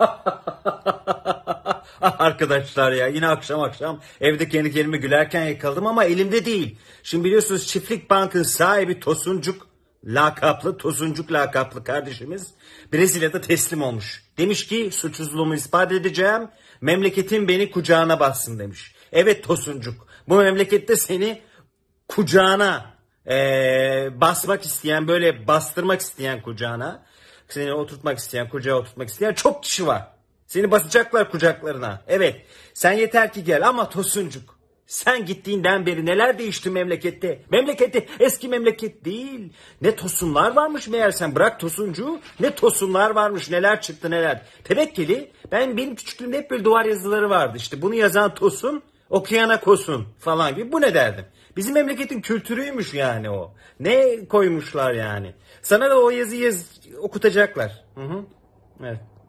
Arkadaşlar ya yine akşam akşam evde kendi kendime gülerken yakaladım ama elimde değil. Şimdi biliyorsunuz Çiftlik Bank'ın sahibi Tosuncuk lakaplı Tosuncuk lakaplı kardeşimiz Brezilya'da teslim olmuş. Demiş ki suçsuzluğumu ispat edeceğim memleketin beni kucağına bassın demiş. Evet Tosuncuk bu memlekette seni kucağına e, basmak isteyen böyle bastırmak isteyen kucağına seni oturtmak isteyen, kucağa oturtmak isteyen çok kişi var. Seni basacaklar kucaklarına. Evet. Sen yeter ki gel ama Tosuncuk. Sen gittiğinden beri neler değişti memlekette? Memlekette eski memleket değil. Ne tosunlar varmış meğer sen bırak tosuncu. Ne tosunlar varmış neler çıktı neler. Tevekkeli ben benim küçüklüğümde hep böyle duvar yazıları vardı işte. Bunu yazan tosun Okuyana kosun falan gibi. Bu ne derdim? Bizim memleketin kültürüymüş yani o. Ne koymuşlar yani. Sana da o yazıyı yaz, okutacaklar. Hı hı. Evet.